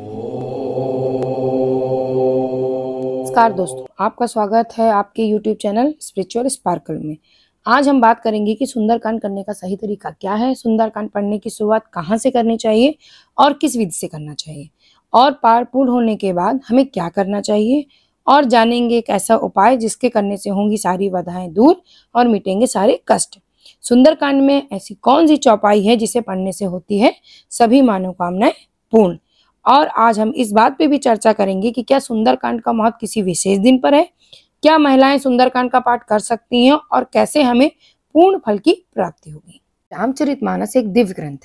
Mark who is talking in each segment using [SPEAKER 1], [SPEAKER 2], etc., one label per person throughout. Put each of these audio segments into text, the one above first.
[SPEAKER 1] नमस्कार दोस्तों आपका स्वागत है आपके YouTube चैनल स्पिरिचुअल स्पार्कल में आज हम बात करेंगे कि सुंदरकांड करने का सही तरीका क्या है सुंदरकांड पढ़ने की शुरुआत कहाँ से करनी चाहिए और किस विधि से करना चाहिए और पार पूर्ण होने के बाद हमें क्या करना चाहिए और जानेंगे एक ऐसा उपाय जिसके करने से होंगी सारी बाधाएं दूर और मिटेंगे सारे कष्ट सुंदरकांड में ऐसी कौन सी चौपाई है जिसे पढ़ने से होती है सभी मानोकामनाएं पूर्ण और आज हम इस बात पे भी चर्चा करेंगे कि क्या सुंदरकांड का महत्व किसी विशेष दिन पर है क्या महिलाएं सुंदरकांड का पाठ कर सकती हैं और कैसे हमें पूर्ण फल की प्राप्ति होगी मानस एक दिव्य ग्रंथ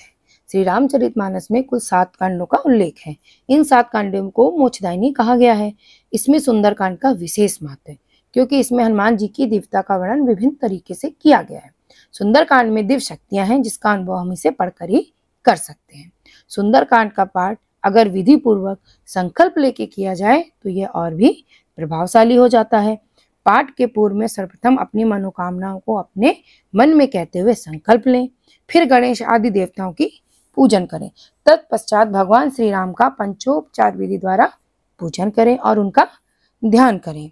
[SPEAKER 1] है श्री मानस में कुल सात कांडों का उल्लेख है इन सात कांडों को मोक्षदायिनी कहा गया है इसमें सुंदरकांड का विशेष महत्व है क्योंकि इसमें हनुमान जी की दिव्यता का वर्णन विभिन्न तरीके से किया गया है सुंदरकांड में दिव्य शक्तियां हैं जिसका अनुभव हम इसे पढ़कर ही कर सकते हैं सुंदरकांड का पाठ अगर विधि पूर्वक संकल्प लेके किया जाए तो यह और भी प्रभावशाली हो जाता है पाठ के पूर्व में सर्वप्रथम अपनी मनोकामनाओं को अपने मन में कहते हुए संकल्प लें फिर गणेश आदि देवताओं की पूजन करें तत्पश्चात भगवान श्री राम का पंचोपचार विधि द्वारा पूजन करें और उनका ध्यान करें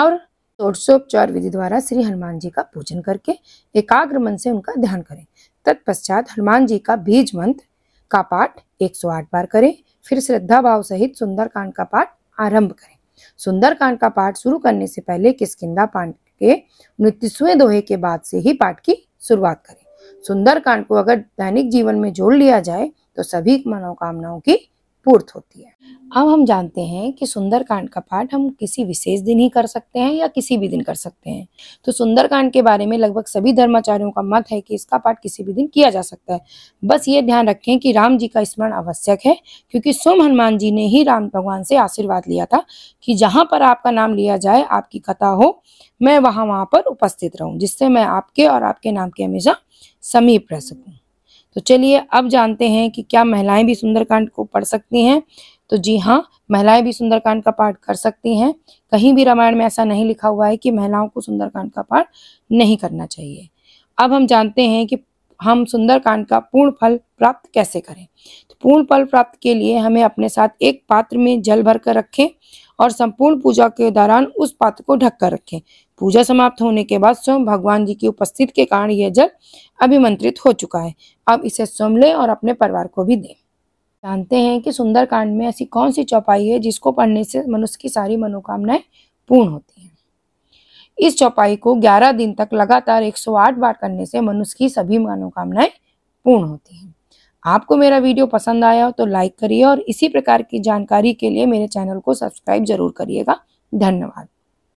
[SPEAKER 1] और षोडशोपचार विधि द्वारा श्री हनुमान जी का पूजन करके एकाग्र मन से उनका ध्यान करें तत्पश्चात हनुमान जी का बीज मंत्र का पाठ 108 बार करें फिर श्रद्धा भाव सहित सुंदरकांड का पाठ आरंभ करें सुंदरकांड का पाठ शुरू करने से पहले किसकिदा पाठ के उनतीसवें दोहे के बाद से ही पाठ की शुरुआत करें सुंदरकांड को अगर दैनिक जीवन में जोड़ लिया जाए तो सभी मनोकामनाओं की पूर्त होती है अब हम जानते हैं कि सुंदरकांड का पाठ हम किसी विशेष दिन ही कर सकते हैं या किसी भी दिन कर सकते हैं तो सुंदरकांड के बारे में लगभग सभी धर्माचार्यों का मत है कि इसका पाठ किसी भी दिन किया जा सकता है बस ये ध्यान रखें कि राम जी का स्मरण आवश्यक है क्योंकि सोम हनुमान जी ने ही राम भगवान से आशीर्वाद लिया था कि जहाँ पर आपका नाम लिया जाए आपकी कथा हो मैं वहाँ वहाँ पर उपस्थित रहूँ जिससे मैं आपके और आपके नाम के हमेशा समीप रह सकूँ तो चलिए अब जानते हैं कि क्या महिलाएं भी सुंदरकांड को पढ़ सकती हैं तो जी हाँ महिलाएं भी सुंदरकांड का पाठ कर सकती हैं कहीं भी रामायण में ऐसा नहीं लिखा हुआ है कि महिलाओं को सुंदरकांड का पाठ नहीं करना चाहिए अब हम जानते हैं कि हम सुंदरकांड का पूर्ण फल प्राप्त कैसे करें तो पूर्ण फल प्राप्त के लिए हमें अपने साथ एक पात्र में जल भर कर रखें और संपूर्ण पूजा के दौरान उस पात्र को ढककर रखें पूजा समाप्त होने के बाद स्वयं भगवान जी की उपस्थिति के कारण यह जल अभिमंत्रित हो चुका है अब इसे स्वयं लें और अपने परिवार को भी दें जानते हैं कि सुंदरकांड में ऐसी कौन सी चौपाई है जिसको पढ़ने से मनुष्य की सारी मनोकामनाएं पूर्ण होती हैं इस चौपाई को 11 दिन तक लगातार 108 बार करने से मनुष्य की सभी मनोकामनाएं पूर्ण होती हैं आपको मेरा वीडियो पसंद आया हो तो लाइक करिए और इसी प्रकार की जानकारी के लिए मेरे चैनल को सब्सक्राइब जरूर करिएगा धन्यवाद